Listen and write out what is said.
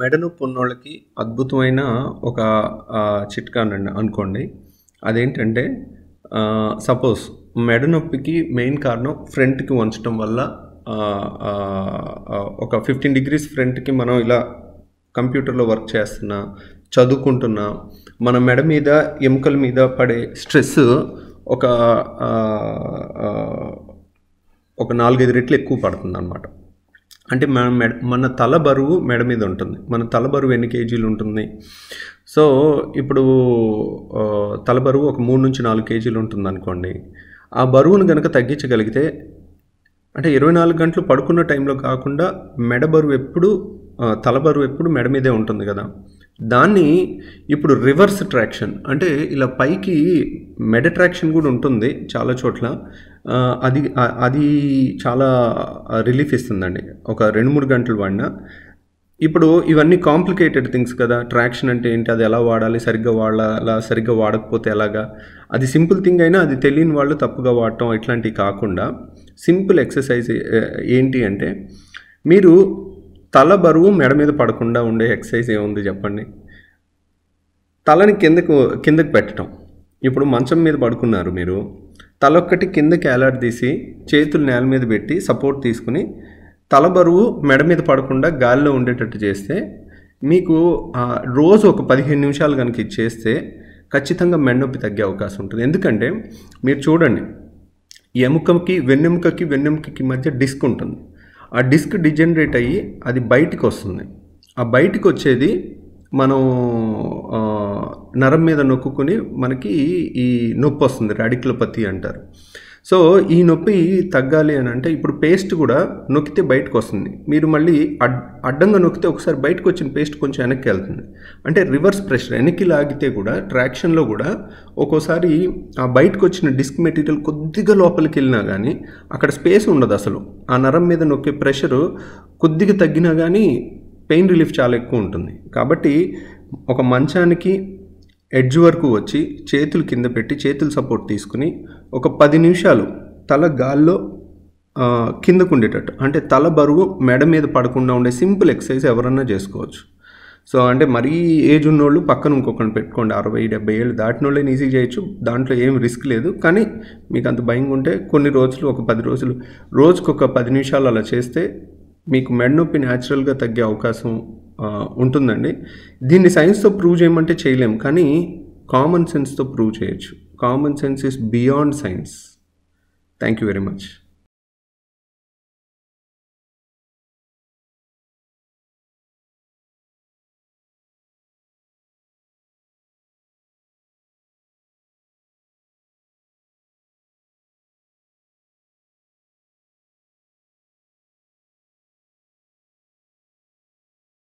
మెడనొప్పి ఉన్నోళ్ళకి అద్భుతమైన ఒక చిట్కా అనుకోండి అదేంటంటే సపోజ్ మెడనొప్పికి మెయిన్ కారణం ఫ్రంట్కి వంచడం వల్ల ఒక ఫిఫ్టీన్ డిగ్రీస్ ఫ్రంట్కి మనం ఇలా కంప్యూటర్లో వర్క్ చేస్తున్నా చదువుకుంటున్నా మన మెడ మీద ఎముకల మీద పడే స్ట్రెస్ ఒక ఒక నాలుగైదు రెట్లు ఎక్కువ పడుతుంది అనమాట అంటే మన మెడ మన తల బరువు మెడ మీద ఉంటుంది మన తల బరువు ఎన్ని కేజీలు ఉంటుంది సో ఇప్పుడు తల బరువు ఒక మూడు నుంచి నాలుగు కేజీలు ఉంటుంది అనుకోండి ఆ బరువును కనుక తగ్గించగలిగితే అంటే ఇరవై నాలుగు గంటలు పడుకున్న టైంలో కాకుండా మెడ బరువు ఎప్పుడు తల బరువు ఎప్పుడు మెడ మీదే ఉంటుంది కదా దాన్ని ఇప్పుడు రివర్స్ ట్రాక్షన్ అంటే ఇలా పైకి మెడ ట్రాక్షన్ కూడా ఉంటుంది చాలా చోట్ల అది అది చాలా రిలీఫ్ ఇస్తుందండి ఒక రెండు మూడు గంటలు వాడినా ఇప్పుడు ఇవన్నీ కాంప్లికేటెడ్ థింగ్స్ కదా ట్రాక్షన్ అంటే ఏంటి అది ఎలా వాడాలి సరిగ్గా వాడాలా సరిగ్గా వాడకపోతే ఎలాగా అది సింపుల్ థింగ్ అయినా అది తెలియని వాళ్ళు తప్పుగా వాడటం ఇట్లాంటివి కాకుండా సింపుల్ ఎక్సర్సైజ్ ఏంటి అంటే మీరు తల బరువు మెడ మీద పడకుండా ఉండే ఎక్సర్సైజ్ ఏముంది చెప్పండి తలని కిందకు కిందకు పెట్టడం ఇప్పుడు మంచం మీద పడుకున్నారు మీరు తలొక్కటి కిందకి ఏలాడి తీసి చేతులు నేల మీద పెట్టి సపోర్ట్ తీసుకుని తల బరువు మెడ మీద పడకుండా గాలిలో ఉండేటట్టు చేస్తే మీకు రోజు ఒక పదిహేను నిమిషాలు కనుక చేస్తే ఖచ్చితంగా మెండొప్పి తగ్గే అవకాశం ఉంటుంది ఎందుకంటే మీరు చూడండి ఎముకకి వెన్నెముకకి వెన్నెముకకి మధ్య డిస్క్ ఉంటుంది ఆ డిస్క్ డిజనరేట్ అయ్యి అది బయటికి వస్తుంది ఆ బయటికి వచ్చేది మనం నరం మీద నొక్కుని మనకి ఈ నొప్పి వస్తుంది రాడిక్లోపతి అంటారు సో ఈ నొప్పి తగ్గాలి అని అంటే ఇప్పుడు పేస్ట్ కూడా నొక్కితే బయటకు వస్తుంది మీరు మళ్ళీ అడ్ అడ్డంగా నొక్కితే ఒకసారి బయటకు వచ్చిన పేస్ట్ కొంచెం వెనక్కి వెళ్తుంది అంటే రివర్స్ ప్రెషర్ వెనక్కి లాగితే కూడా ట్రాక్షన్లో కూడా ఒక్కోసారి ఆ బయటకు వచ్చిన డిస్క్ మెటీరియల్ కొద్దిగా లోపలికి వెళ్ళినా కానీ అక్కడ స్పేస్ ఉండదు అసలు ఆ నరం మీద నొక్కే ప్రెషర్ కొద్దిగా తగ్గినా కానీ పెయిన్ రిలీఫ్ చాలా ఎక్కువ ఉంటుంది కాబట్టి ఒక మంచానికి ఎడ్జ్ వరకు వచ్చి చేతులు కింద పెట్టి చేతులు సపోర్ట్ తీసుకుని ఒక పది నిమిషాలు తల గాల్లో కిందకు ఉండేటట్టు అంటే తల బరువు మెడ మీద పడకుండా ఉండే సింపుల్ ఎక్సర్సైజ్ ఎవరన్నా చేసుకోవచ్చు సో అంటే మరీ ఏజ్ ఉన్నోళ్ళు పక్కన ఇంకొకరిని పెట్టుకోండి అరవై డెబ్బై ఏళ్ళు దాటిన వాళ్ళని ఈజీ చేయొచ్చు దాంట్లో ఏం రిస్క్ లేదు కానీ మీకు అంత భయంగా ఉంటే కొన్ని రోజులు ఒక పది రోజులు రోజుకు ఒక పది నిమిషాలు అలా చేస్తే మీకు మెడ నొప్పి న్యాచురల్గా తగ్గే అవకాశం ఉంటుందండి దీన్ని సైన్స్తో ప్రూవ్ చేయమంటే చేయలేము కానీ కామన్ సెన్స్తో ప్రూవ్ చేయొచ్చు common sense is beyond science thank you very much